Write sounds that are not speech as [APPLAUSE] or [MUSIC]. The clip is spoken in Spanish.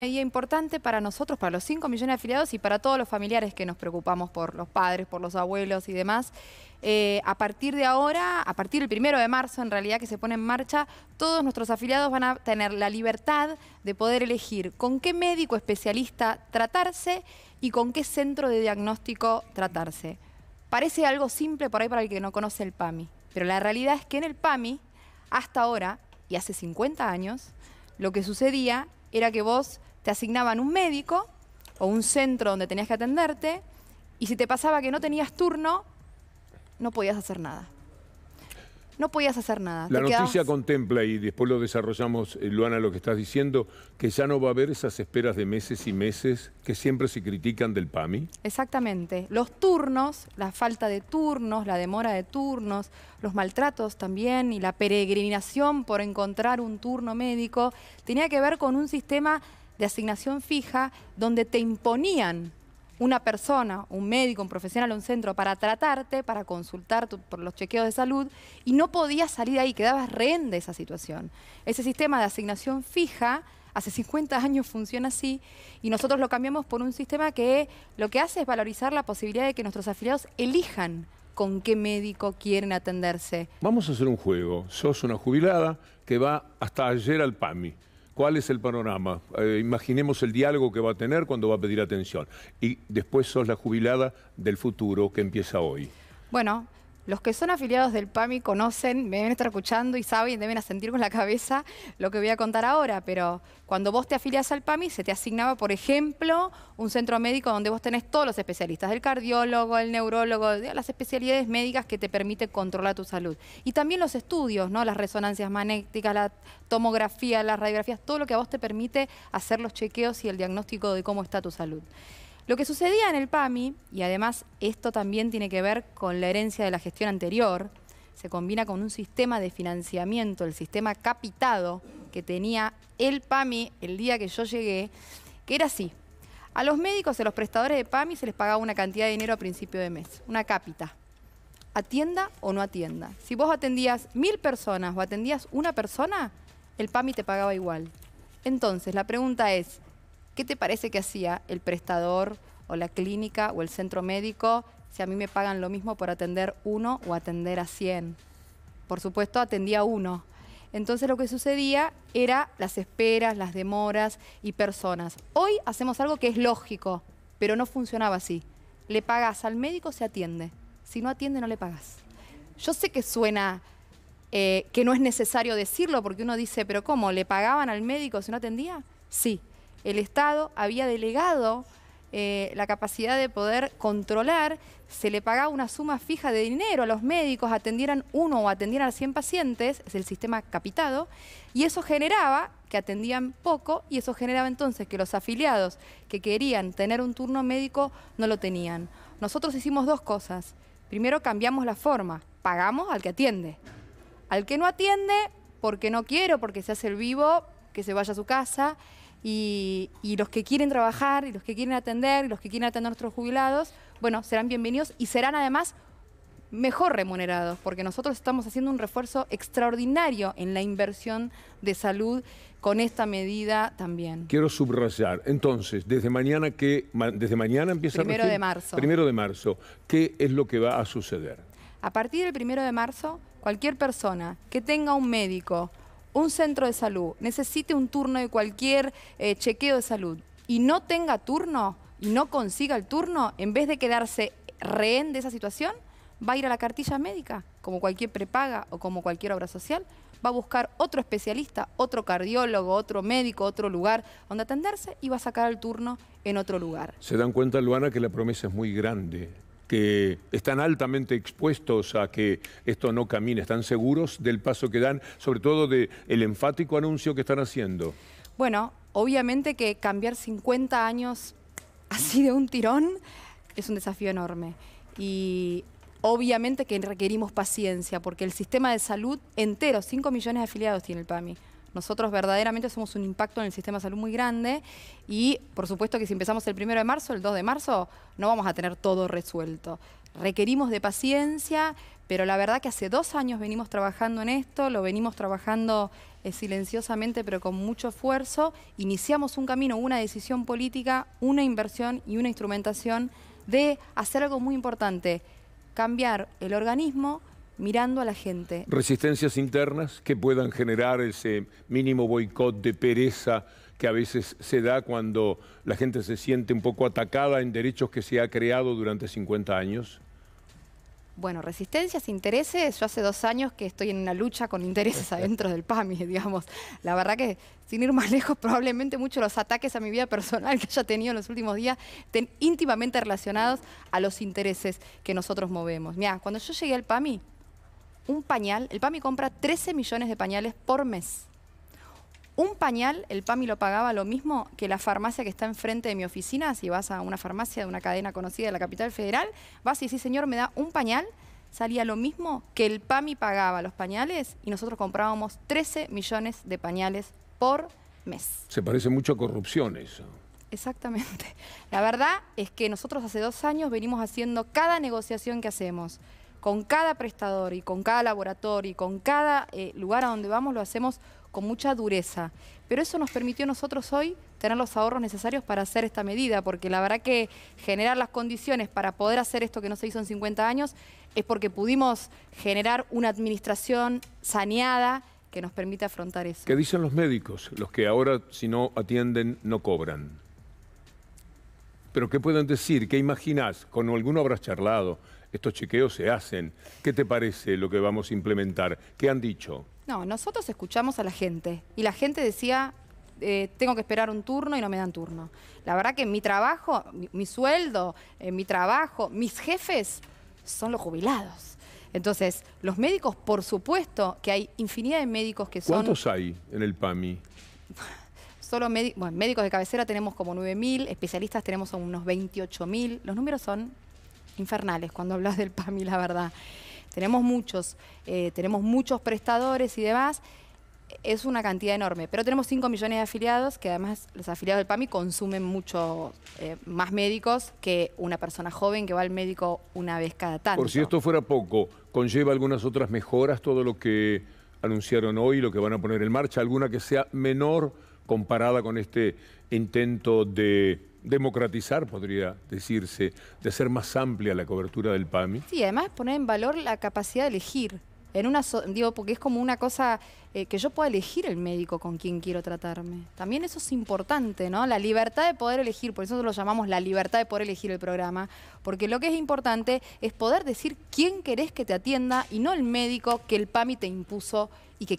medida importante para nosotros, para los 5 millones de afiliados y para todos los familiares que nos preocupamos por los padres, por los abuelos y demás. Eh, a partir de ahora, a partir del primero de marzo, en realidad, que se pone en marcha, todos nuestros afiliados van a tener la libertad de poder elegir con qué médico especialista tratarse y con qué centro de diagnóstico tratarse. Parece algo simple por ahí para el que no conoce el PAMI, pero la realidad es que en el PAMI, hasta ahora y hace 50 años, lo que sucedía era que vos te asignaban un médico o un centro donde tenías que atenderte y si te pasaba que no tenías turno, no podías hacer nada. No podías hacer nada. La noticia contempla, y después lo desarrollamos, eh, Luana, lo que estás diciendo, que ya no va a haber esas esperas de meses y meses que siempre se critican del PAMI. Exactamente. Los turnos, la falta de turnos, la demora de turnos, los maltratos también y la peregrinación por encontrar un turno médico, tenía que ver con un sistema de asignación fija donde te imponían una persona, un médico, un profesional, un centro para tratarte, para consultar por los chequeos de salud y no podías salir de ahí, quedabas rehén de esa situación. Ese sistema de asignación fija hace 50 años funciona así y nosotros lo cambiamos por un sistema que lo que hace es valorizar la posibilidad de que nuestros afiliados elijan con qué médico quieren atenderse. Vamos a hacer un juego. Sos una jubilada que va hasta ayer al PAMI. ¿Cuál es el panorama? Eh, imaginemos el diálogo que va a tener cuando va a pedir atención. Y después sos la jubilada del futuro que empieza hoy. Bueno, los que son afiliados del PAMI conocen, me deben estar escuchando y saben, deben asentir con la cabeza lo que voy a contar ahora, pero cuando vos te afiliás al PAMI se te asignaba, por ejemplo, un centro médico donde vos tenés todos los especialistas, el cardiólogo, el neurólogo, las especialidades médicas que te permiten controlar tu salud. Y también los estudios, ¿no? las resonancias magnéticas, la tomografía, las radiografías, todo lo que a vos te permite hacer los chequeos y el diagnóstico de cómo está tu salud. Lo que sucedía en el PAMI, y además esto también tiene que ver con la herencia de la gestión anterior, se combina con un sistema de financiamiento, el sistema capitado que tenía el PAMI el día que yo llegué, que era así. A los médicos, a los prestadores de PAMI se les pagaba una cantidad de dinero a principio de mes, una cápita. Atienda o no atienda. Si vos atendías mil personas o atendías una persona, el PAMI te pagaba igual. Entonces, la pregunta es, ¿Qué te parece que hacía el prestador o la clínica o el centro médico si a mí me pagan lo mismo por atender uno o atender a 100? Por supuesto, atendía a uno. Entonces lo que sucedía era las esperas, las demoras y personas. Hoy hacemos algo que es lógico, pero no funcionaba así. Le pagas al médico, se atiende. Si no atiende, no le pagas. Yo sé que suena eh, que no es necesario decirlo porque uno dice, pero ¿cómo? ¿Le pagaban al médico si no atendía? Sí, el Estado había delegado eh, la capacidad de poder controlar, se le pagaba una suma fija de dinero a los médicos, atendieran uno o atendieran a 100 pacientes, es el sistema capitado, y eso generaba que atendían poco y eso generaba entonces que los afiliados que querían tener un turno médico no lo tenían. Nosotros hicimos dos cosas. Primero cambiamos la forma, pagamos al que atiende. Al que no atiende, porque no quiero, porque se hace el vivo, que se vaya a su casa. Y, los que quieren trabajar, y los que quieren atender, y los que quieren atender a nuestros jubilados, bueno, serán bienvenidos y serán además mejor remunerados, porque nosotros estamos haciendo un refuerzo extraordinario en la inversión de salud con esta medida también. Quiero subrayar, entonces, desde mañana que desde mañana empieza primero de marzo. Primero de marzo, ¿qué es lo que va a suceder? A partir del primero de marzo, cualquier persona que tenga un médico un centro de salud necesite un turno de cualquier eh, chequeo de salud y no tenga turno y no consiga el turno, en vez de quedarse rehén de esa situación, va a ir a la cartilla médica, como cualquier prepaga o como cualquier obra social, va a buscar otro especialista, otro cardiólogo, otro médico, otro lugar donde atenderse y va a sacar el turno en otro lugar. Se dan cuenta, Luana, que la promesa es muy grande que están altamente expuestos a que esto no camine, están seguros del paso que dan, sobre todo del enfático anuncio que están haciendo. Bueno, obviamente que cambiar 50 años así de un tirón es un desafío enorme. Y obviamente que requerimos paciencia, porque el sistema de salud entero, 5 millones de afiliados tiene el PAMI. Nosotros verdaderamente hacemos un impacto en el sistema de salud muy grande y por supuesto que si empezamos el 1 de marzo, el 2 de marzo, no vamos a tener todo resuelto. Requerimos de paciencia, pero la verdad que hace dos años venimos trabajando en esto, lo venimos trabajando eh, silenciosamente pero con mucho esfuerzo. Iniciamos un camino, una decisión política, una inversión y una instrumentación de hacer algo muy importante, cambiar el organismo mirando a la gente. Resistencias internas que puedan generar ese mínimo boicot de pereza que a veces se da cuando la gente se siente un poco atacada en derechos que se ha creado durante 50 años? Bueno, resistencias, intereses. Yo hace dos años que estoy en una lucha con intereses adentro del PAMI, [LAUGHS] digamos. La verdad que, sin ir más lejos, probablemente muchos de los ataques a mi vida personal que haya tenido en los últimos días estén íntimamente relacionados a los intereses que nosotros movemos. Mira, cuando yo llegué al PAMI, un pañal, el PAMI compra 13 millones de pañales por mes. Un pañal, el PAMI lo pagaba lo mismo que la farmacia que está enfrente de mi oficina. Si vas a una farmacia de una cadena conocida de la capital federal, vas y dices, señor, me da un pañal, salía lo mismo que el PAMI pagaba los pañales y nosotros comprábamos 13 millones de pañales por mes. Se parece mucho a corrupción eso. Exactamente. La verdad es que nosotros hace dos años venimos haciendo cada negociación que hacemos con cada prestador y con cada laboratorio y con cada eh, lugar a donde vamos lo hacemos con mucha dureza. Pero eso nos permitió a nosotros hoy tener los ahorros necesarios para hacer esta medida, porque la verdad que generar las condiciones para poder hacer esto que no se hizo en 50 años es porque pudimos generar una administración saneada que nos permite afrontar eso. ¿Qué dicen los médicos? Los que ahora si no atienden no cobran. Pero ¿qué pueden decir? ¿Qué imaginás? Con alguno habrás charlado estos chequeos se hacen. ¿Qué te parece lo que vamos a implementar? ¿Qué han dicho? No, nosotros escuchamos a la gente y la gente decía, eh, tengo que esperar un turno y no me dan turno. La verdad que mi trabajo, mi, sueldo, eh, mi trabajo, mis jefes son los jubilados. Entonces, los médicos, por supuesto que hay infinidad de médicos que son... ¿Cuántos hay en el PAMI? [LAUGHS] Solo bueno, médicos de cabecera tenemos como 9.000, especialistas tenemos unos 28.000. Los números son infernales cuando hablas del PAMI, la verdad. Tenemos muchos, eh, tenemos muchos prestadores y demás. Es una cantidad enorme, pero tenemos 5 millones de afiliados, que además los afiliados del PAMI consumen mucho eh, más médicos que una persona joven que va al médico una vez cada tanto. Por si esto fuera poco, ¿conlleva algunas otras mejoras todo lo que anunciaron hoy, lo que van a poner en marcha? ¿Alguna que sea menor comparada con este intento de democratizar, podría decirse, de hacer más amplia la cobertura del PAMI. Sí, además poner en valor la capacidad de elegir. En una digo, porque es como una cosa eh, que yo pueda elegir el médico con quien quiero tratarme. También eso es importante, ¿no? La libertad de poder elegir, por eso lo llamamos la libertad de poder elegir el programa, porque lo que es importante es poder decir quién querés que te atienda y no el médico que el PAMI te impuso y que